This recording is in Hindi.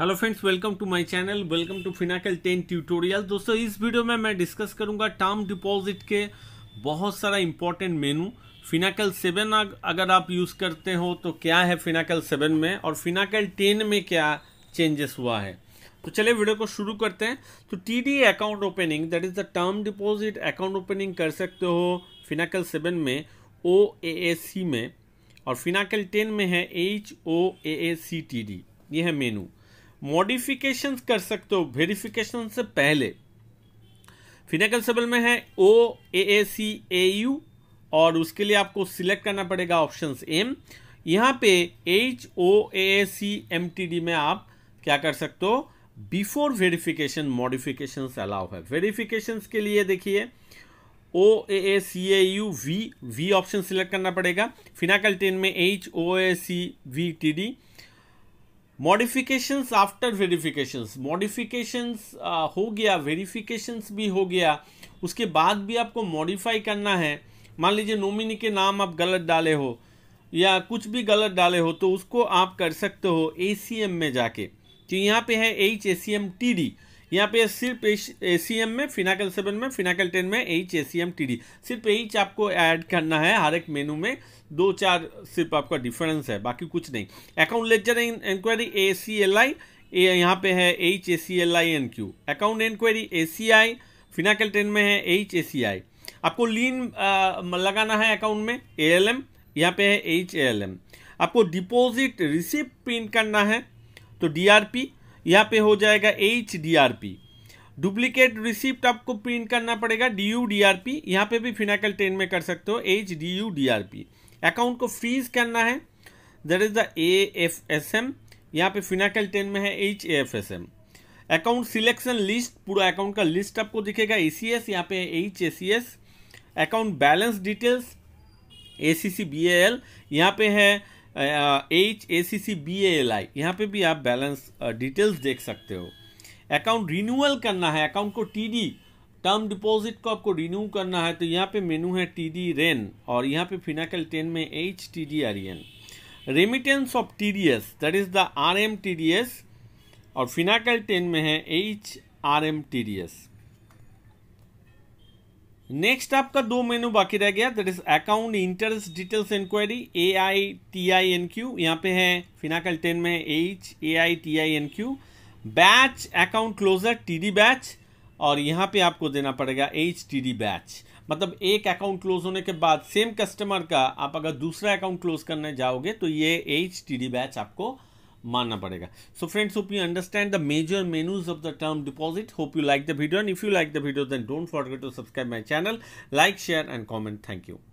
hello friends welcome to my channel welcome to Finacle ten tutorial दोस्तों इस वीडियो में मैं डिस्कस करूंगा टर्म डिपॉजिट के बहुत सारा इंपॉर्टेंट मेनू फिनाकल सेवन अगर आप यूज़ करते हो तो क्या है फिनाकल सेवन में और फिनाकल टेन में क्या चेंजेस हुआ है तो चलिए वीडियो को शुरू करते हैं तो T account opening that is the term deposit account opening कर सकते हो फिनाकल सेवन में ओ में और फिनाकल टेन में है H O A C T D ये है मेनू मॉडिफिकेशन कर सकते हो वेरिफिकेशन से पहले फिनेकल में है ओ A A C A you और उसके लिए आपको सिलेक्ट करना पड़ेगा ऑप्शन एम यहाँ पे H O A C M T D में आप क्या कर सकते हो बिफोर वेरिफिकेशन मॉडिफिकेशन अलाउ है वेरिफिकेशन के लिए देखिए O A A C A U V V option select करना पड़ेगा फिनाकल टेन में H O A C V T D modifications after verifications modifications हो गया वेरिफिकेशंस भी हो गया उसके बाद भी आपको मॉडिफाई करना है मान लीजिए नोमिनी के नाम आप गलत डाले हो या कुछ भी गलत डाले हो तो उसको आप कर सकते हो ए में जाके तो यहाँ पे है H A C M T D यहाँ पे सिर्फ ए सी एम में फिनाकल सेवन में फिनाकल टेन में H A C M T D सिर्फ एच आपको ऐड करना है हर एक मेनू में दो चार सिर्फ आपका डिफरेंस है बाकी कुछ नहीं account in inquiry A C L I यहाँ पे है H A C L I N Q account inquiry A C I Finacle ten में है एच ए सी आई आपको लीन लगाना है अकाउंट में ए एल एम यहाँ पे है एच ए एल एम आपको डिपोजिट रिसिप्ट प्रिंट करना है तो डी आर पी यहाँ पे हो जाएगा H D R P duplicate receipt आपको प्रिंट करना पड़ेगा D U D R P यहाँ पे भी फिनाकल टेन में कर सकते हो H D U D R P account को फ्रीज करना है that is the A F S M यहाँ पे फिनाकल टेन में है H A F S M account selection list पूरा अकाउंट का लिस्ट आपको दिखेगा ए सी एस यहाँ पे H A C S account balance details A C C B A L यहाँ पे है H A C C B L I यहाँ पर भी आप बैलेंस डिटेल्स देख सकते हो अकाउंट रिन्यूअल करना है अकाउंट को टी डी टर्म डिपॉजिट को आपको रिन्यू करना है तो यहाँ पे मेनू है टी डी रेन और यहाँ पे फिनाकल टेन में H T D R N remittance of T D S that is the R M T D S और फिनाकल टेन में है H R M T D S next आपका दो मेनू बाकी रह गया that is account interest details inquiry A I T I N Q यहाँ पे है फिनाकल टेन में H A I T I N Q batch account closure T D batch और यहाँ पे आपको देना पड़ेगा एच टी डी बैच मतलब एक अकाउंट क्लोज होने के बाद सेम कस्टमर का आप अगर दूसरा अकाउंट क्लोज करने जाओगे तो ये एच टी डी बैच आपको मानना पड़ेगा so friends hope you understand the major menus of the term deposit hope you like the video and if you like the video then don't forget to subscribe my channel like share and comment thank you